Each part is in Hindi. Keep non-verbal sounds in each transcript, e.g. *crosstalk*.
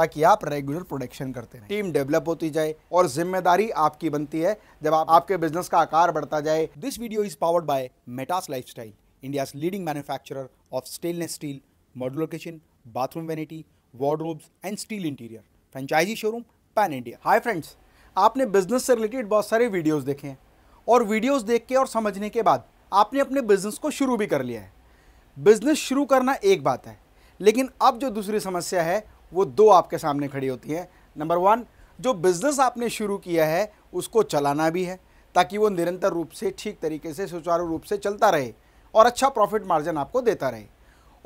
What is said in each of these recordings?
ताकि आप रेगुलर प्रोडक्शन करते रहें टीम डेवलप होती जाए और जिम्मेदारी आपकी बनती है जब आप, आपके बिजनेस का आकार बढ़ता जाए this video is powered by Metas lifestyle India leading manufacturer of stainless steel modular kitchen bathroom vanity wardrobes and steel interior franchise showroom pan India hi friends आपने बिजनेस से रिलेटेड बहुत सारे वीडियोज देखे हैं और वीडियोज देख के और समझने के बाद आपने अपने बिजनेस को शुरू भी कर लिया है बिजनेस शुरू करना एक बात है लेकिन अब जो दूसरी समस्या है वो दो आपके सामने खड़ी होती हैं नंबर वन जो बिज़नेस आपने शुरू किया है उसको चलाना भी है ताकि वो निरंतर रूप से ठीक तरीके से सुचारू रूप से चलता रहे और अच्छा प्रॉफिट मार्जिन आपको देता रहे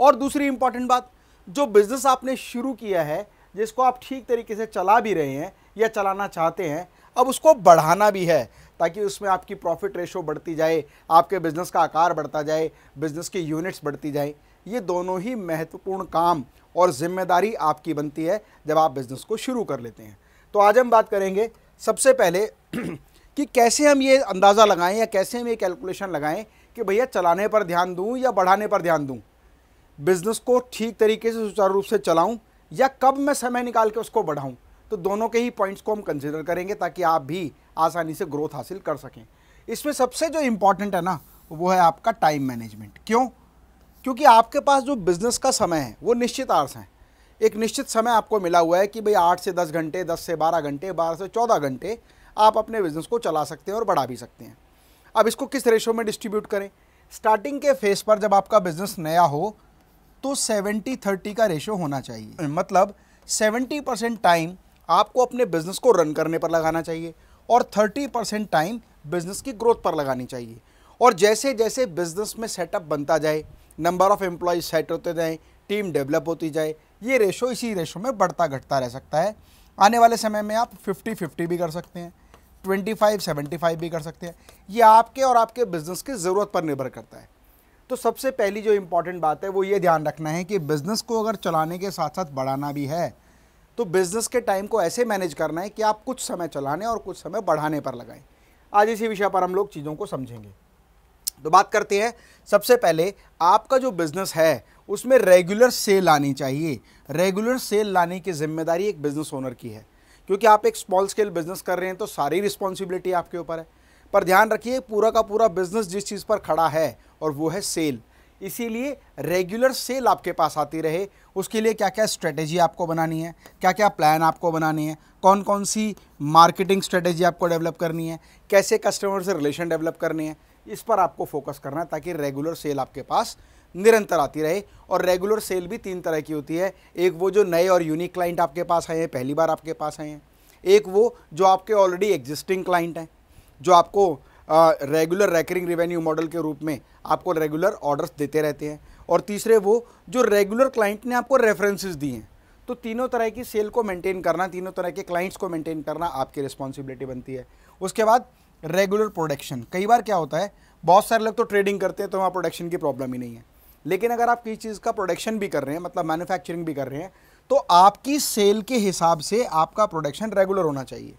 और दूसरी इंपॉर्टेंट बात जो बिज़नेस आपने शुरू किया है जिसको आप ठीक तरीके से चला भी रहे हैं या चलाना चाहते हैं अब उसको बढ़ाना भी है ताकि उसमें आपकी प्रॉफिट रेशो बढ़ती जाए आपके बिज़नेस का आकार बढ़ता जाए बिज़नेस की यूनिट्स बढ़ती जाए ये दोनों ही महत्वपूर्ण काम और ज़िम्मेदारी आपकी बनती है जब आप बिज़नेस को शुरू कर लेते हैं तो आज हम बात करेंगे सबसे पहले *clears throat* कि कैसे हम ये अंदाज़ा लगाएं या कैसे हम ये कैलकुलेशन लगाएं कि भैया चलाने पर ध्यान दूं या बढ़ाने पर ध्यान दूं बिज़नेस को ठीक तरीके से सुचारू रूप से चलाऊं या कब मैं समय निकाल के उसको बढ़ाऊं तो दोनों के ही पॉइंट्स को हम कंसिडर करेंगे ताकि आप भी आसानी से ग्रोथ हासिल कर सकें इसमें सबसे जो इम्पॉर्टेंट है ना वो है आपका टाइम मैनेजमेंट क्यों क्योंकि आपके पास जो बिज़नेस का समय है वो निश्चित आर्स हैं एक निश्चित समय आपको मिला हुआ है कि भाई आठ से दस घंटे दस से बारह घंटे बारह से चौदह घंटे आप अपने बिज़नेस को चला सकते हैं और बढ़ा भी सकते हैं अब इसको किस रेशो में डिस्ट्रीब्यूट करें स्टार्टिंग के फेस पर जब आपका बिज़नेस नया हो तो सेवेंटी थर्टी का रेशो होना चाहिए मतलब सेवेंटी परसेंट टाइम आपको अपने बिज़नेस को रन करने पर लगाना चाहिए और थर्टी परसेंट टाइम बिज़नेस की ग्रोथ पर लगानी चाहिए और जैसे जैसे बिज़नेस में सेटअप बनता जाए नंबर ऑफ़ एम्प्लॉय सेट होते जाएँ टीम डेवलप होती जाए ये रेशो इसी रेशो में बढ़ता घटता रह सकता है आने वाले समय में आप 50-50 भी कर सकते हैं 25-75 भी कर सकते हैं ये आपके और आपके बिज़नेस की ज़रूरत पर निर्भर करता है तो सबसे पहली जो इम्पॉर्टेंट बात है वो ये ध्यान रखना है कि बिज़नेस को अगर चलाने के साथ साथ बढ़ाना भी है तो बिज़नेस के टाइम को ऐसे मैनेज करना है कि आप कुछ समय चलाने और कुछ समय बढ़ाने पर लगाएं आज इसी विषय पर हम लोग चीज़ों को समझेंगे तो बात करते हैं सबसे पहले आपका जो बिज़नेस है उसमें रेगुलर सेल आनी चाहिए रेगुलर सेल लाने की जिम्मेदारी एक बिज़नेस ओनर की है क्योंकि आप एक स्मॉल स्केल बिज़नेस कर रहे हैं तो सारी रिस्पॉन्सिबिलिटी आपके ऊपर है पर ध्यान रखिए पूरा का पूरा बिज़नेस जिस चीज़ पर खड़ा है और वो है सेल इसीलिए रेगुलर सेल आपके पास आती रहे उसके लिए क्या क्या स्ट्रेटेजी आपको बनानी है क्या क्या प्लान आपको बनानी है कौन कौन सी मार्केटिंग स्ट्रेटेजी आपको डेवलप करनी है कैसे कस्टमर से रिलेशन डेवलप करनी है इस पर आपको फोकस करना है ताकि रेगुलर सेल आपके पास निरंतर आती रहे और रेगुलर सेल भी तीन तरह की होती है एक वो जो नए और यूनिक क्लाइंट आपके पास आए हैं पहली बार आपके पास आए हैं एक वो जो आपके ऑलरेडी एग्जिस्टिंग क्लाइंट हैं जो आपको रेगुलर रेकरिंग रिवेन्यू मॉडल के रूप में आपको रेगुलर ऑर्डर्स देते रहते हैं और तीसरे वो जो रेगुलर क्लाइंट ने आपको रेफरेंसेस दिए हैं तो तीनों तरह की सेल को मेंटेन करना तीनों तरह के क्लाइंट्स को मेंटेन करना आपकी रिस्पॉन्सिबिलिटी बनती है उसके बाद रेगुलर प्रोडक्शन कई बार क्या होता है बहुत सारे लोग तो ट्रेडिंग करते हैं तो वहाँ प्रोडक्शन की प्रॉब्लम ही नहीं है लेकिन अगर आप किसी चीज़ का प्रोडक्शन भी कर रहे हैं मतलब मैन्युफैक्चरिंग भी कर रहे हैं तो आपकी सेल के हिसाब से आपका प्रोडक्शन रेगुलर होना चाहिए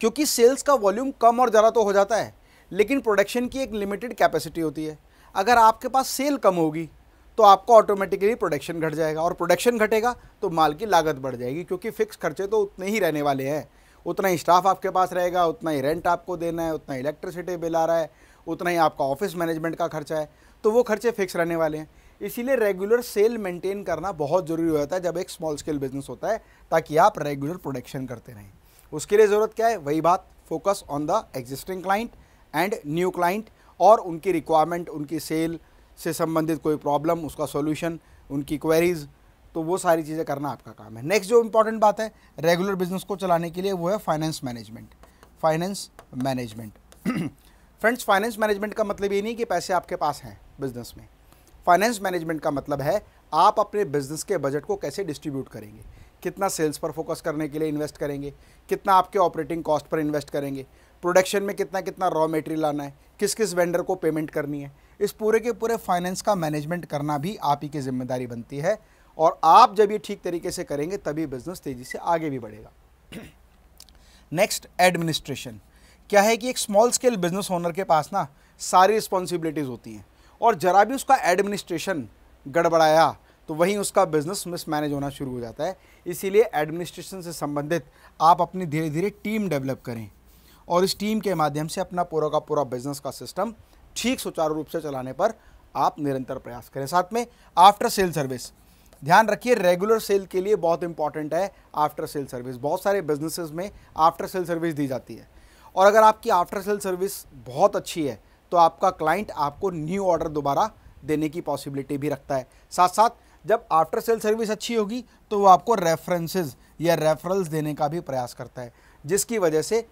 क्योंकि सेल्स का वॉल्यूम कम और ज़्यादा तो हो जाता है लेकिन प्रोडक्शन की एक लिमिटेड कैपेसिटी होती है अगर आपके पास सेल कम होगी तो आपका ऑटोमेटिकली प्रोडक्शन घट जाएगा और प्रोडक्शन घटेगा तो माल की लागत बढ़ जाएगी क्योंकि फिक्स खर्चे तो उतने ही रहने वाले हैं उतना ही स्टाफ आपके पास रहेगा उतना ही रेंट आपको देना है उतना ही इलेक्ट्रिसिटी बिल आ रहा है उतना ही आपका ऑफिस मैनेजमेंट का खर्चा है तो वो खर्चे फिक्स रहने वाले हैं इसीलिए रेगुलर सेल मेंटेन करना बहुत ज़रूरी होता है जब एक स्मॉल स्केल बिजनेस होता है ताकि आप रेगुलर प्रोडक्शन करते रहें उसके लिए ज़रूरत क्या है वही बात focus on the existing client and new client और उनकी रिक्वायरमेंट उनकी सेल से संबंधित कोई प्रॉब्लम उसका सॉल्यूशन उनकी क्वेरीज़ तो वो सारी चीज़ें करना आपका काम है नेक्स्ट जो इंपॉर्टेंट बात है रेगुलर बिजनेस को चलाने के लिए वो है finance management finance management friends finance management का मतलब ये नहीं कि पैसे आपके पास हैं बिजनेस में फाइनेंस मैनेजमेंट का मतलब है आप अपने बिजनेस के बजट को कैसे डिस्ट्रीब्यूट करेंगे कितना सेल्स पर फोकस करने के लिए इन्वेस्ट करेंगे कितना आपके ऑपरेटिंग कॉस्ट पर इन्वेस्ट करेंगे प्रोडक्शन में कितना कितना रॉ मटेरियल आना है किस किस वेंडर को पेमेंट करनी है इस पूरे के पूरे फाइनेंस का मैनेजमेंट करना भी आप ही की जिम्मेदारी बनती है और आप जब ये ठीक तरीके से करेंगे तभी बिजनेस तेज़ी से आगे भी बढ़ेगा नेक्स्ट *clears throat* एडमिनिस्ट्रेशन क्या है कि एक स्मॉल स्केल बिजनेस ओनर के पास ना सारी रिस्पॉन्सिबिलिटीज़ होती हैं और ज़रा भी उसका एडमिनिस्ट्रेशन गड़बड़ाया तो वहीं उसका बिजनेस मिसमैनेज होना शुरू हो जाता है इसीलिए एडमिनिस्ट्रेशन से संबंधित आप अपनी धीरे धीरे टीम डेवलप करें और इस टीम के माध्यम से अपना पूरा का पूरा बिजनेस का सिस्टम ठीक सुचारू रूप से चलाने पर आप निरंतर प्रयास करें साथ में आफ्टर सेल सर्विस ध्यान रखिए रेगुलर सेल के लिए बहुत इंपॉर्टेंट है आफ्टर सेल सर्विस बहुत सारे बिजनेसेस में आफ्टर सेल सर्विस दी जाती है और अगर आपकी आफ्टर सेल सर्विस बहुत अच्छी है तो आपका क्लाइंट आपको न्यू ऑर्डर दोबारा देने की पॉसिबिलिटी भी रखता है साथ साथ जब आफ्टर सेल सर्विस अच्छी होगी तो वो आपको रेफरेंसेज या रेफरल्स देने का भी प्रयास करता है जिसकी वजह से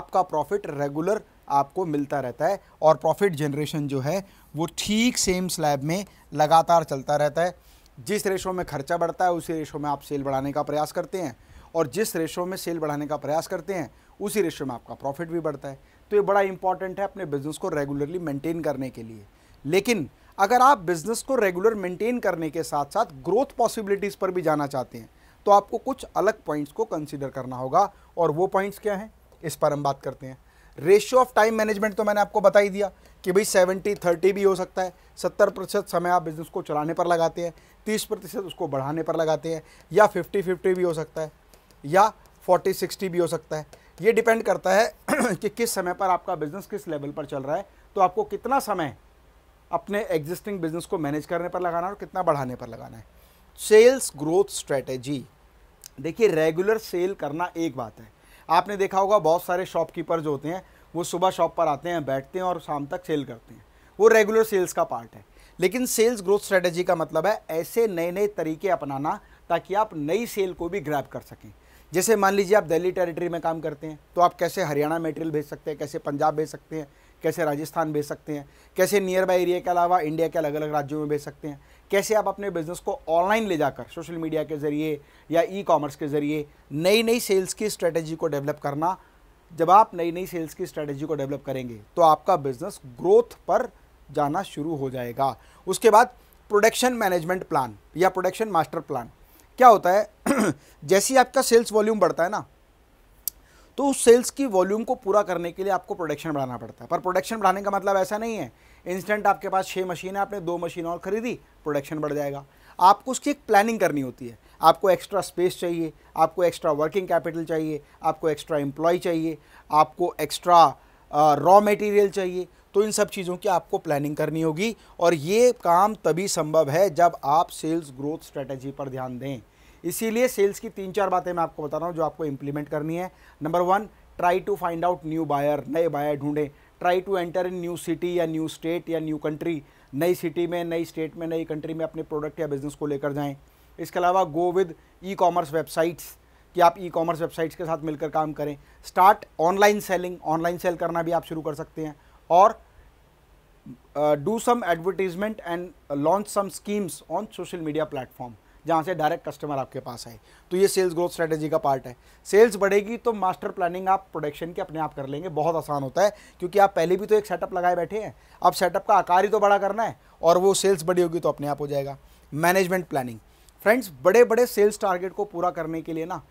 आपका प्रॉफिट रेगुलर आपको मिलता रहता है और प्रॉफिट जनरेशन जो है वो ठीक सेम स्लैब में लगातार चलता रहता है जिस रेशो में खर्चा बढ़ता है उसी रेशो में आप सेल बढ़ाने का प्रयास करते हैं और जिस रेशो में सेल बढ़ाने का प्रयास करते हैं उसी रेशो में आपका प्रॉफिट भी बढ़ता है तो ये बड़ा इंपॉर्टेंट है अपने बिजनेस को रेगुलरली मेंटेन करने के लिए लेकिन अगर आप बिजनेस को रेगुलर मेंटेन करने के साथ साथ ग्रोथ पॉसिबिलिटीज़ पर भी जाना चाहते हैं तो आपको कुछ अलग पॉइंट्स को कंसिडर करना होगा और वो पॉइंट्स क्या हैं इस पर हम बात करते हैं रेशियो ऑफ टाइम मैनेजमेंट तो मैंने आपको बता ही दिया कि भाई सेवेंटी थर्टी भी हो सकता है सत्तर प्रतिशत समय आप बिज़नेस को चलाने पर लगाते हैं तीस प्रतिशत उसको बढ़ाने पर लगाते हैं या फिफ्टी फिफ्टी भी हो सकता है या फोर्टी सिक्सटी भी हो सकता है ये डिपेंड करता है *clears throat* कि किस समय पर आपका बिज़नेस किस लेवल पर चल रहा है तो आपको कितना समय अपने एग्जिस्टिंग बिजनेस को मैनेज करने पर लगाना है और कितना बढ़ाने पर लगाना है सेल्स ग्रोथ स्ट्रैटेजी देखिए रेगुलर सेल करना एक बात है आपने देखा होगा बहुत सारे शॉपकीपर जो होते हैं वो सुबह शॉप पर आते हैं बैठते हैं और शाम तक सेल करते हैं वो रेगुलर सेल्स का पार्ट है लेकिन सेल्स ग्रोथ स्ट्रेटजी का मतलब है ऐसे नए नए तरीके अपनाना ताकि आप नई सेल को भी ग्रैप कर सकें जैसे मान लीजिए आप दिल्ली टेरिटरी में काम करते हैं तो आप कैसे हरियाणा मेटेरियल भेज सकते हैं कैसे पंजाब भेज सकते हैं कैसे राजस्थान भेज सकते हैं कैसे नियर बाई एरिया के अलावा इंडिया के अलग अलग राज्यों में भेज सकते हैं कैसे आप अपने बिजनेस को ऑनलाइन ले जाकर सोशल मीडिया के ज़रिए या ई कॉमर्स के ज़रिए नई नई सेल्स की स्ट्रेटेजी को डेवलप करना जब आप नई नई सेल्स की स्ट्रेटेजी को डेवलप करेंगे तो आपका बिजनेस ग्रोथ पर जाना शुरू हो जाएगा उसके बाद प्रोडक्शन मैनेजमेंट प्लान या प्रोडक्शन मास्टर प्लान क्या होता है *clears throat* जैसे ही आपका सेल्स वॉल्यूम बढ़ता है ना तो उस सेल्स की वॉल्यूम को पूरा करने के लिए आपको प्रोडक्शन बढ़ाना पड़ता है पर प्रोडक्शन बढ़ाने का मतलब ऐसा नहीं है इंस्टेंट आपके पास छः मशीन है आपने दो मशीन और खरीदी प्रोडक्शन बढ़ जाएगा आपको उसकी एक प्लानिंग करनी होती है आपको एक्स्ट्रा स्पेस चाहिए आपको एक्स्ट्रा वर्किंग कैपिटल चाहिए आपको एक्स्ट्रा एम्प्लॉय चाहिए आपको एक्स्ट्रा रॉ मटेरियल चाहिए तो इन सब चीज़ों की आपको प्लानिंग करनी होगी और ये काम तभी संभव है जब आप सेल्स ग्रोथ स्ट्रेटजी पर ध्यान दें इसीलिए सेल्स की तीन चार बातें मैं आपको बता रहा हूँ जो आपको इम्प्लीमेंट करनी है number one try to find out new buyer नए बायर ढूंढें try to enter in new city या न्यू स्टेट या न्यू कंट्री नई सिटी में नई स्टेट में नई कंट्री में अपने प्रोडक्ट या बिजनेस को लेकर जाएँ इसके अलावा go with e commerce websites कि आप ई कॉमर्स वेबसाइट्स के साथ मिलकर काम करें start online selling online sale करना भी आप शुरू कर सकते हैं और do some advertisement and launch some schemes on social media platform जहाँ से डायरेक्ट कस्टमर आपके पास आए तो ये सेल्स ग्रोथ स्ट्रेटेजी का पार्ट है सेल्स बढ़ेगी तो मास्टर प्लानिंग आप प्रोडक्शन के अपने आप कर लेंगे बहुत आसान होता है क्योंकि आप पहले भी तो एक सेटअप लगाए बैठे हैं अब सेटअप का आकार ही तो बड़ा करना है और वो सेल्स बड़ी होगी तो अपने आप हो जाएगा मैनेजमेंट प्लानिंग फ्रेंड्स बड़े बड़े सेल्स टारगेट को पूरा करने के लिए ना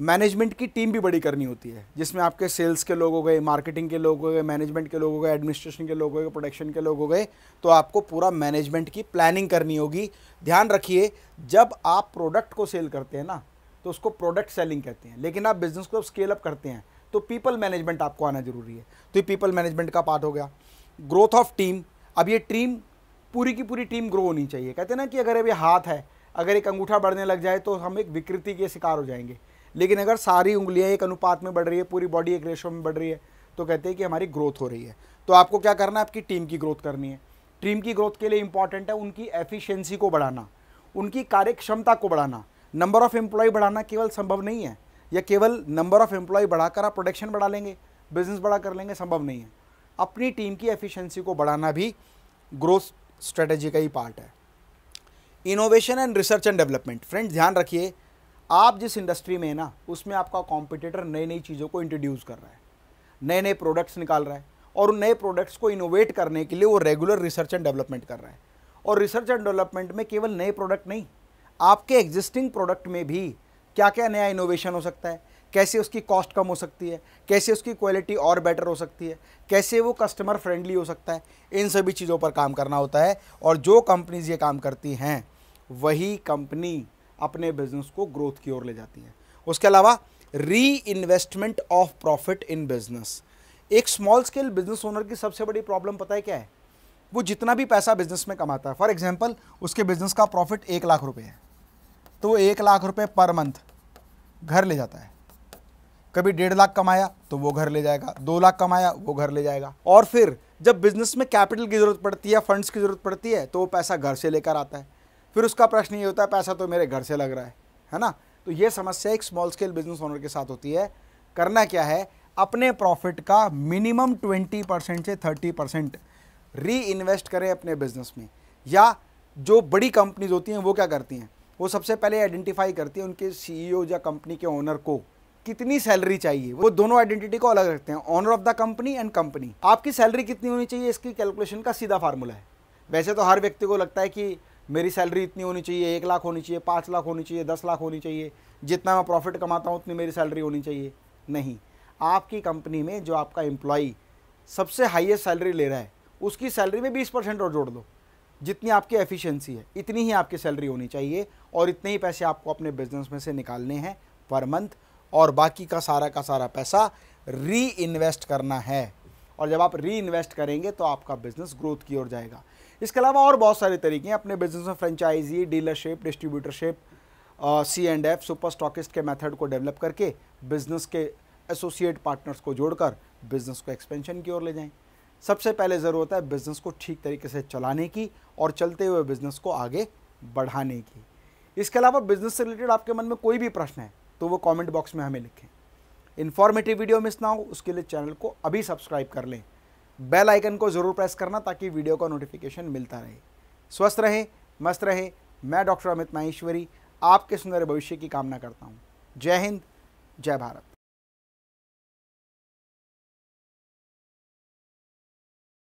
मैनेजमेंट की टीम भी बड़ी करनी होती है जिसमें आपके सेल्स के लोग हो गए मार्केटिंग के लोग हो गए मैनेजमेंट के लोग हो गए एडमिनिस्ट्रेशन के लोग हो गए प्रोडक्शन के लोग हो गए तो आपको पूरा मैनेजमेंट की प्लानिंग करनी होगी ध्यान रखिए जब आप प्रोडक्ट को सेल करते हैं ना तो उसको प्रोडक्ट सेलिंग कहते हैं लेकिन आप बिजनेस को स्केल अप करते हैं तो पीपल मैनेजमेंट आपको आना जरूरी है तो ये पीपल मैनेजमेंट का पार्ट हो गया ग्रोथ ऑफ टीम अब ये टीम पूरी की पूरी टीम ग्रो होनी चाहिए कहते हैं ना कि अगर अभी हाथ है अगर एक अंगूठा बढ़ने लग जाए तो हम एक विकृति के शिकार हो जाएंगे लेकिन अगर सारी उंगलियाँ एक अनुपात में बढ़ रही है पूरी बॉडी एक रेशो में बढ़ रही है तो कहते हैं कि हमारी ग्रोथ हो रही है तो आपको क्या करना है आपकी टीम की ग्रोथ करनी है टीम की ग्रोथ के लिए इंपॉर्टेंट है उनकी एफिशिएंसी को बढ़ाना उनकी कार्यक्षमता को बढ़ाना नंबर ऑफ़ एम्प्लॉय बढ़ाना केवल संभव नहीं है या केवल नंबर ऑफ़ एम्प्लॉय बढ़ाकर आप प्रोडक्शन बढ़ा लेंगे बिजनेस बड़ा कर लेंगे संभव नहीं है अपनी टीम की एफिशिएंसी को बढ़ाना भी ग्रोथ स्ट्रेटेजी का ही पार्ट है innovation and research and development friends ध्यान रखिए आप जिस इंडस्ट्री में है ना उसमें आपका कॉम्पिटिटर नई नई चीज़ों को इंट्रोड्यूस कर रहा है नए नए प्रोडक्ट्स निकाल रहा है और उन नए प्रोडक्ट्स को इनोवेट करने के लिए वो रेगुलर रिसर्च एंड डेवलपमेंट कर रहा है और रिसर्च एंड डेवलपमेंट में केवल नए प्रोडक्ट नहीं आपके एग्जिस्टिंग प्रोडक्ट में भी क्या क्या नया इनोवेशन हो सकता है कैसे उसकी कॉस्ट कम हो सकती है कैसे उसकी क्वालिटी और बेटर हो सकती है कैसे वो कस्टमर फ्रेंडली हो सकता है इन सभी चीज़ों पर काम करना होता है और जो कंपनीज ये काम करती हैं वही कंपनी अपने बिजनेस को ग्रोथ की ओर ले जाती है उसके अलावा reinvestment of profit in business एक स्मॉल स्केल बिजनेस ओनर की सबसे बड़ी प्रॉब्लम पता है क्या है वो जितना भी पैसा बिजनेस में कमाता है फॉर एग्जाम्पल उसके बिजनेस का प्रॉफिट एक लाख रुपये है तो वो एक लाख रुपये पर मंथ घर ले जाता है कभी डेढ़ लाख कमाया तो वो घर ले जाएगा दो लाख कमाया वो घर ले जाएगा और फिर जब बिजनेस में कैपिटल की जरूरत पड़ती है फंड्स की जरूरत पड़ती है तो वो पैसा घर से लेकर आता है फिर उसका प्रश्न ये होता है पैसा तो मेरे घर से लग रहा है है ना तो ये समस्या एक स्मॉल स्केल बिजनेस ओनर के साथ होती है करना क्या है अपने प्रॉफिट का मिनिमम 20 परसेंट से 30 परसेंट री इन्वेस्ट करें अपने बिजनेस में या जो बड़ी कंपनीज होती हैं वो क्या करती हैं वो सबसे पहले आइडेंटिफाई करती हैं उनके सी e या कंपनी के ओनर को कितनी सैलरी चाहिए वो दोनों आइडेंटिटी को अलग रखते हैं owner of the company and company आपकी सैलरी कितनी होनी चाहिए इसकी कैलकुलेशन का सीधा फार्मूला है वैसे तो हर व्यक्ति को लगता है कि मेरी सैलरी इतनी होनी चाहिए एक लाख होनी चाहिए पाँच लाख होनी चाहिए दस लाख होनी चाहिए जितना मैं प्रॉफिट कमाता हूँ उतनी मेरी सैलरी होनी चाहिए नहीं आपकी कंपनी में जो आपका एम्प्लॉई सबसे हाईएस्ट सैलरी ले रहा है उसकी सैलरी में बीस परसेंट और जोड़ दो जितनी आपकी एफिशिएंसी है इतनी ही आपकी सैलरी होनी चाहिए और इतने ही पैसे आपको अपने बिजनेस में से निकालने हैं पर मंथ और बाकी का सारा का सारा पैसा री इन्वेस्ट करना है और जब आप री इन्वेस्ट करेंगे तो आपका बिजनेस ग्रोथ की ओर जाएगा इसके अलावा और बहुत सारे तरीके हैं अपने बिजनेस में franchise dealership distributorship C and F super stockist के मेथड को डेवलप करके बिजनेस के एसोसिएट पार्टनर्स को जोड़कर बिजनेस को एक्सपेंशन की ओर ले जाएं सबसे पहले ज़रूरत है बिज़नेस को ठीक तरीके से चलाने की और चलते हुए बिज़नेस को आगे बढ़ाने की इसके अलावा बिज़नेस से रिलेटेड आपके मन में कोई भी प्रश्न है तो वो कॉमेंट बॉक्स में हमें लिखें इन्फॉर्मेटिव वीडियो मिस ना हो उसके लिए चैनल को अभी सब्सक्राइब कर लें बेल आइकन को ज़रूर प्रेस करना ताकि वीडियो का नोटिफिकेशन मिलता रहे स्वस्थ रहें मस्त रहें मैं डॉक्टर अमित माहेश्वरी आपके सुंदर भविष्य की कामना करता हूँ जय हिंद जय भारत